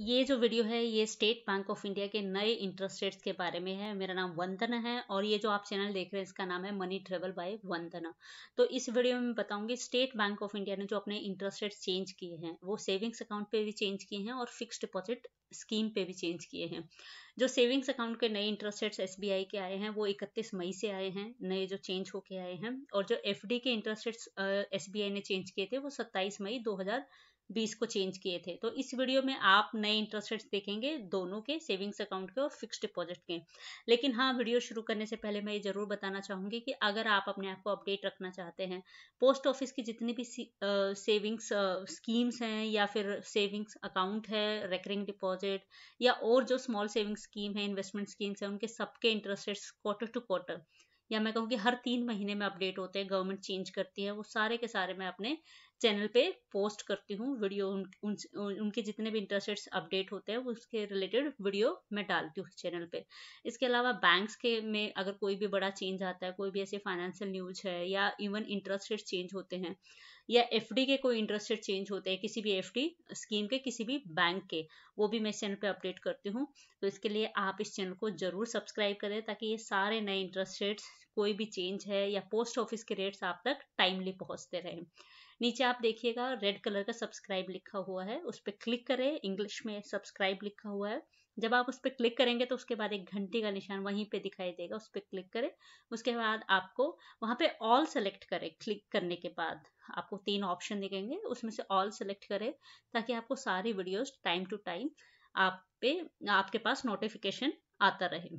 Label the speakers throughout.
Speaker 1: ये जो वीडियो है ये स्टेट बैंक ऑफ इंडिया के नए इंटरेस्ट रेट्स के बारे में है मेरा नाम वंदना है और ये जो आप चैनल देख रहे हैं इसका नाम है मनी ट्रेवल बाय वंदना तो इस वीडियो में बताऊंगी स्टेट बैंक ऑफ इंडिया ने जो अपने इंटरेस्ट रेट्स चेंज किए हैं वो सेविंग्स अकाउंट पे भी चेंज किए हैं और फिक्स डिपॉजिट स्कीम पे भी चेंज किए हैं जो सेविंग्स अकाउंट के नए इंटरेस्ट रेट्स एस के आए हैं वो इकतीस मई से आए हैं नए जो चेंज होके आए हैं और जो एफ के इंटरेस्ट रेट्स एस ने चेंज किए थे वो सत्ताईस मई दो बीस को चेंज किए थे तो इस वीडियो में आप नए इंटरेस्ट रेट्स देखेंगे दोनों के सेविंग्स अकाउंट के और फिक्स डिपॉजिट के लेकिन हाँ वीडियो शुरू करने से पहले मैं ये जरूर बताना चाहूँगी कि अगर आप अपने आप को अपडेट रखना चाहते हैं पोस्ट ऑफिस की जितनी भी सेविंग्स स्कीम्स हैं या फिर सेविंग्स अकाउंट है रेकरिंग डिपॉजिट या और जो स्मॉल सेविंग स्कीम है इन्वेस्टमेंट स्कीम्स हैं उनके सबके interest rates quarter to quarter या मैं कहूँ कि हर तीन महीने में अपडेट होते हैं गवर्नमेंट चेंज करती है वो सारे के सारे मैं अपने चैनल पे पोस्ट करती हूँ वीडियो उन, उन, उनके जितने भी इंटरेस्ट अपडेट होते हैं उसके रिलेटेड वीडियो मैं डालती हूँ चैनल पे इसके अलावा बैंक्स के में अगर कोई भी बड़ा चेंज आता है कोई भी ऐसे फाइनेंशियल न्यूज है या इवन इंटरेस्ट रेट चेंज होते हैं या एफ के कोई इंटरेस्ट रेट चेंज होते हैं किसी भी एफ स्कीम के किसी भी बैंक के वो भी मैं इस चैनल पे अपडेट करती हूँ तो इसके लिए आप इस चैनल को जरूर सब्सक्राइब करें ताकि ये सारे नए इंटरेस्ट रेट्स कोई भी चेंज है या पोस्ट ऑफिस के रेट्स आप तक टाइमली पहुँचते रहें नीचे आप देखिएगा रेड कलर का सब्सक्राइब लिखा हुआ है उस पर क्लिक करें इंग्लिश में सब्सक्राइब लिखा हुआ है जब आप उस पर क्लिक करेंगे तो उसके बाद एक घंटी का निशान वहीं पे दिखाई देगा उस पर क्लिक करें उसके बाद आपको वहाँ पे ऑल सेलेक्ट करें क्लिक करने के बाद आपको तीन ऑप्शन दिखेंगे उसमें से ऑल सेलेक्ट करें ताकि आपको सारी वीडियोस टाइम टू टाइम आप पे आपके पास नोटिफिकेशन आता रहे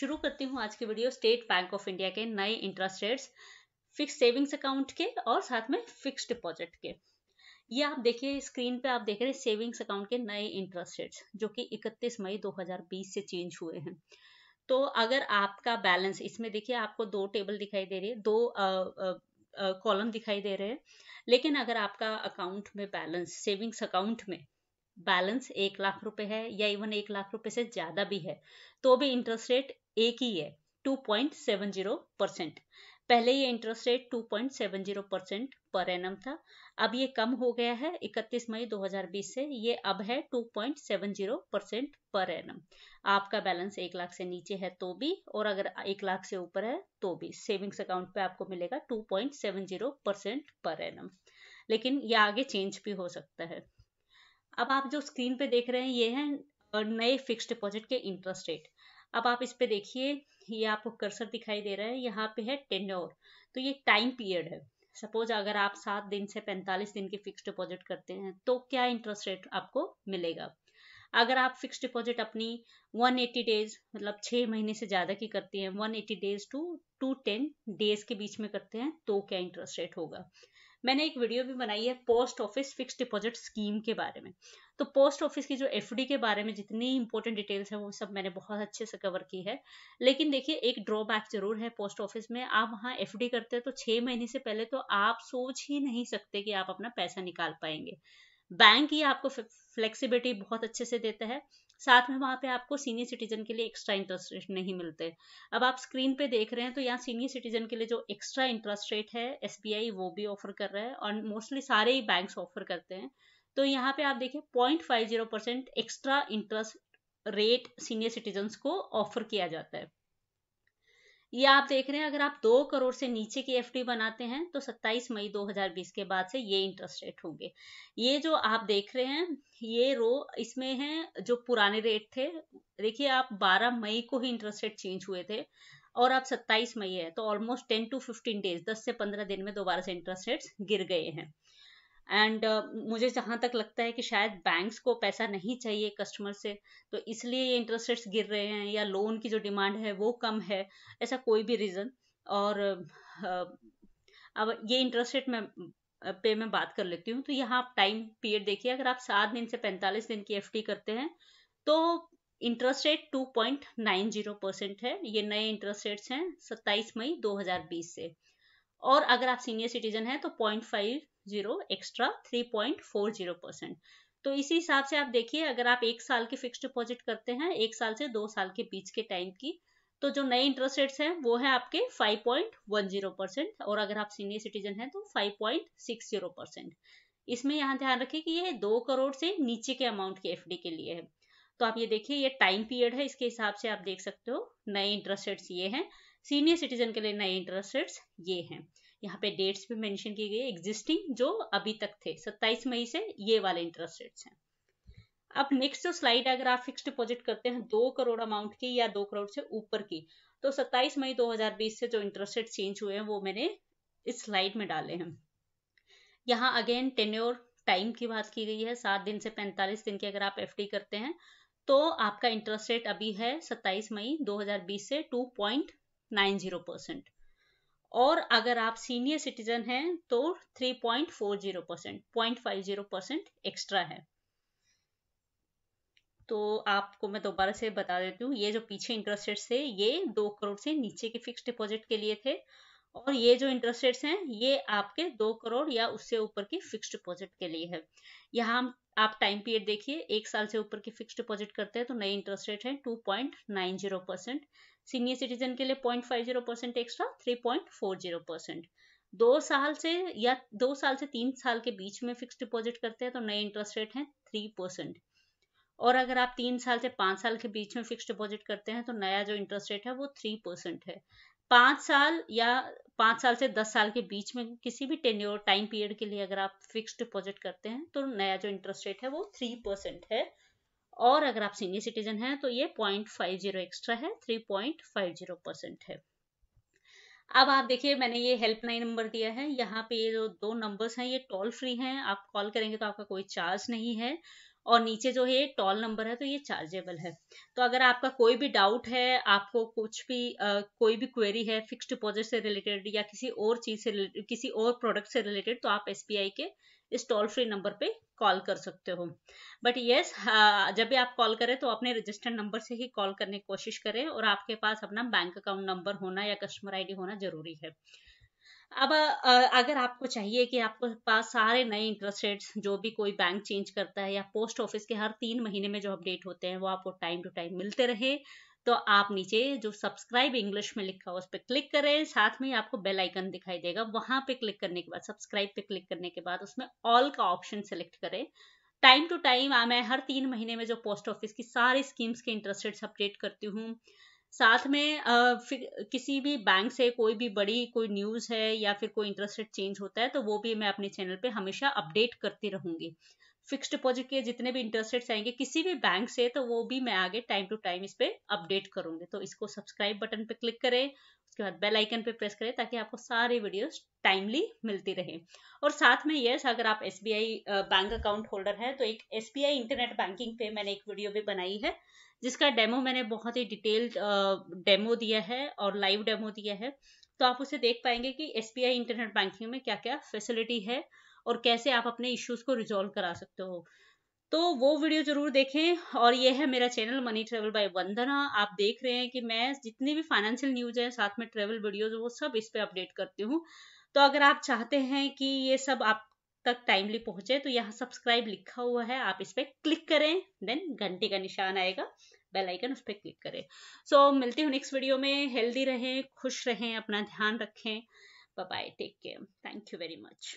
Speaker 1: शुरू करती हूँ आज की video State Bank of India के नए interest rates fix savings account के और साथ में फिक्स डिपॉजिट के ये आप देखिए स्क्रीन पे आप देख रहे हैं सेविंग्स अकाउंट के नए इंटरेस्ट रेट्स जो कि 31 मई 2020 से चेंज हुए हैं तो अगर आपका बैलेंस इसमें देखिए आपको दो टेबल दिखाई दे रही है दो कॉलम दिखाई दे रहे हैं लेकिन अगर आपका अकाउंट में बैलेंस सेविंग्स अकाउंट में बैलेंस एक लाख रुपए है या इवन एक लाख रुपए से ज्यादा भी है तो भी इंटरेस्ट रेट एक ही है जीरो परसेंट पहले ये इंटरेस्ट रेट 2.70 परसेंट पर एन था अब ये कम हो गया है 31 मई 2020 से ये अब है 2.70 परसेंट पर एन आपका बैलेंस एक लाख से नीचे है तो भी और अगर एक लाख से ऊपर है तो भी सेविंग्स अकाउंट पे आपको मिलेगा 2.70 परसेंट पर एन लेकिन ये आगे चेंज भी हो सकता है अब आप जो स्क्रीन पे देख रहे हैं ये है नए फिक्स डिपॉजिट के इंटरेस्ट रेट अब आप इस पे देखिए ये आपको कर्सर दिखाई दे रहा है यहाँ पे है टेन्योर तो ये टाइम पीरियड है सपोज अगर आप सात दिन से पैंतालीस दिन की फिक्स डिपॉजिट करते हैं तो क्या इंटरेस्ट रेट आपको मिलेगा अगर आप फिक्स डिपॉजिट अपनी 180 डेज मतलब छः महीने से ज़्यादा की करती हैं 180 डेज टू 210 डेज के बीच में करते हैं तो क्या इंटरेस्ट रेट होगा मैंने एक वीडियो भी बनाई है post office fix deposit scheme के बारे में तो पोस्ट ऑफिस की जो एफडी के बारे में जितनी इंपॉर्टेंट डिटेल्स है वो सब मैंने बहुत अच्छे से कवर की है लेकिन देखिए एक ड्रॉबैक जरूर है पोस्ट ऑफिस में आप वहाँ एफ करते हैं तो छः महीने से पहले तो आप सोच ही नहीं सकते कि आप अपना पैसा निकाल पाएंगे बैंक ही आपको फ्लेक्सिबिलिटी बहुत अच्छे से देता है साथ में वहाँ पे आपको सीनियर सिटीजन के लिए एक्स्ट्रा इंटरेस्ट रेट नहीं मिलते अब आप स्क्रीन पे देख रहे हैं तो यहाँ सीनियर सिटीजन के लिए जो एक्स्ट्रा इंटरेस्ट रेट है एस वो भी ऑफर कर रहा है और मोस्टली सारे ही बैंक ऑफर करते हैं तो यहाँ पे आप देखिए point five zero percent extra interest rate senior citizen को ऑफर किया जाता है ये आप देख रहे हैं अगर आप दो करोड़ से नीचे की एफडी बनाते हैं तो 27 मई 2020 के बाद से ये इंटरेस्ट रेट होंगे ये जो आप देख रहे हैं ये रो इसमें है जो पुराने रेट थे देखिए आप 12 मई को ही इंटरेस्ट रेट चेंज हुए थे और आप 27 मई है तो ऑलमोस्ट 10 टू 15 डेज 10 से 15 दिन में दोबारा से इंटरेस्ट रेट गिर गए हैं एंड uh, मुझे जहाँ तक लगता है कि शायद बैंक्स को पैसा नहीं चाहिए कस्टमर से तो इसलिए ये इंटरेस्ट रेट्स गिर रहे हैं या लोन की जो डिमांड है वो कम है ऐसा कोई भी रीज़न और uh, अब ये इंटरेस्ट रेट में पे मैं बात कर लेती हूँ तो यहाँ आप टाइम पीरियड देखिए अगर आप सात दिन से पैंतालीस दिन की एफ करते हैं तो interest rate two point nine zero percent है ये नए इंटरेस्ट रेट्स हैं सत्ताईस मई दो हजार बीस से और अगर आप सीनियर सिटीजन हैं तो point five zero extra three point four zero percent तो इसी हिसाब से आप देखिए अगर आप एक साल के फिक्स डिपॉजिट करते हैं एक साल से दो साल के बीच के टाइम की तो जो नए इंटरेस्ट रेट्स हैं वो है आपके 5.10 परसेंट और अगर आप सीनियर सिटीजन हैं तो 5.60 परसेंट इसमें यहाँ ध्यान रखिए कि ये दो करोड़ से नीचे के अमाउंट के एफ के लिए है तो आप ये देखिए ये टाइम पीरियड है इसके हिसाब से आप देख सकते हो नए इंटरेस्ट रेट्स ये हैं सीनियर सिटीजन के लिए नए इंटरेस्ट रेट्स ये हैं यहाँ पे डेट्स भी मेंशन गई है एग्जिस्टिंग जो अभी तक थे 27 मई से ये वाले इंटरेस्ट रेट्स हैं अब नेक्स्ट जो स्लाइड अगर आप फिक्स डिपोजिट करते हैं दो करोड़ अमाउंट की या दो करोड़ से ऊपर की तो 27 मई 2020 से जो इंटरेस्ट रेट चेंज हुए हैं वो मैंने इस स्लाइड में डाले हैं यहाँ अगेन टेन्योर टाइम की बात की गई है सात दिन से पैंतालीस दिन की अगर आप एफ करते हैं तो आपका इंटरेस्ट रेट अभी है 27 मई 2020 से 2.90 परसेंट और अगर आप सीनियर सिटीजन हैं तो 3.40 परसेंट पॉइंट परसेंट एक्स्ट्रा है तो आपको मैं दोबारा से बता देती हूँ ये जो पीछे इंटरेस्ट रेट थे ये दो करोड़ से नीचे के फिक्स डिपॉजिट के लिए थे और ये जो इंटरेस्ट रेट्स हैं ये आपके दो करोड़ या उससे ऊपर की फिक्स डिपॉजिट के लिए है यहाँ आप टाइम पीरियड देखिए एक साल से ऊपर की फिक्स डिपॉजिट करते हैं तो नए इंटरेस्ट रेट है two point nine zero percent senior citizen के लिए point five zero percent extra three point four zero percent दो साल से या दो साल से तीन साल के बीच में फिक्स डिपॉजिट करते हैं तो नए इंटरेस्ट रेट है थ्री परसेंट और अगर आप तीन साल से पांच साल के बीच में फिक्स डिपॉजिट करते हैं तो नया जो इंटरेस्ट रेट है वो थ्री परसेंट है पाँच साल या पाँच साल से दस साल के बीच में किसी भी टेन्योर टाइम पीरियड के लिए अगर आप फिक्स डिपॉजिट करते हैं तो नया जो इंटरेस्ट रेट है वो थ्री परसेंट है और अगर आप सीनियर सिटीजन हैं तो ये पॉइंट फाइव जीरो एक्स्ट्रा है three point five zero percent है अब आप देखिए मैंने ये हेल्पलाइन नंबर दिया है यहाँ पे ये जो दो नंबर्स हैं ये टोल फ्री हैं आप कॉल करेंगे तो आपका कोई चार्ज नहीं है और नीचे जो है टॉल नंबर है तो ये चार्जेबल है तो अगर आपका कोई भी डाउट है आपको कुछ भी आ, कोई भी क्वेरी है फिक्स डिपॉजिट से रिलेटेड या किसी और चीज़ से किसी और प्रोडक्ट से रिलेटेड तो आप एस के इस टोल फ्री नंबर पे कॉल कर सकते हो बट यस yes, जब भी आप कॉल करें तो अपने रजिस्टर्ड नंबर से ही कॉल करने की कोशिश करें और आपके पास अपना बैंक अकाउंट नंबर होना या कस्टमर आईडी होना जरूरी है अब अगर आपको चाहिए कि आपके पास सारे नए इंटरेस्ट रेट्स जो भी कोई बैंक चेंज करता है या पोस्ट ऑफिस के हर तीन महीने में जो अपडेट होते हैं वो आपको टाइम टू टाइम मिलते रहे तो आप नीचे जो सब्सक्राइब इंग्लिश में लिखा हो उस पर क्लिक करें साथ में आपको बेल आइकन दिखाई देगा वहां पे क्लिक करने के बाद सब्सक्राइब पे क्लिक करने के बाद उसमें ऑल का ऑप्शन सेलेक्ट करें टाइम टू टाइम मैं हर तीन महीने में जो पोस्ट ऑफिस की सारी स्कीम्स के इंटरेस्ट रेट्स अपडेट करती हूँ साथ में आ, किसी भी बैंक से कोई भी बड़ी कोई न्यूज़ है या फिर कोई इंटरेस्ट रेट चेंज होता है तो वो भी मैं अपने चैनल पे हमेशा अपडेट करती रहूँगी फिक्स डिपॉजिट के जितने भी इंटरेस्ट रेट्स आएंगे किसी भी बैंक से तो वो भी मैं आगे टाइम टू टाइम इस पर अपडेट करूंगी तो इसको सब्सक्राइब बटन पे क्लिक करें उसके बाद बेल आइकन पे प्रेस करें ताकि आपको सारे वीडियोस टाइमली मिलती रहे और साथ में यस अगर आप एस बैंक अकाउंट होल्डर हैं तो एक एस इंटरनेट बैंकिंग पे मैंने एक वीडियो भी बनाई है जिसका डेमो मैंने बहुत ही डिटेल्ड डेमो दिया है और लाइव डेमो दिया है तो आप उसे देख पाएंगे कि एस इंटरनेट बैंकिंग में क्या क्या फैसिलिटी है और कैसे आप अपने इश्यूज को रिजोल्व करा सकते हो तो वो वीडियो जरूर देखें और ये है मेरा channel money travel by Vandana आप देख रहे हैं कि मैं जितनी भी फाइनेंशियल न्यूज है साथ में ट्रेवल वीडियोज वो सब इस पे अपडेट करती हूँ तो अगर आप चाहते हैं कि ये सब आप तक टाइमली पहुंचे तो यहाँ सब्सक्राइब लिखा हुआ है आप इस पर क्लिक करें देन घंटे का निशान आएगा बेल आइकन उस पर क्लिक करें सो so, मिलती हूँ नेक्स्ट वीडियो में हेल्दी रहें खुश रहें अपना ध्यान रखें bye take care thank you very much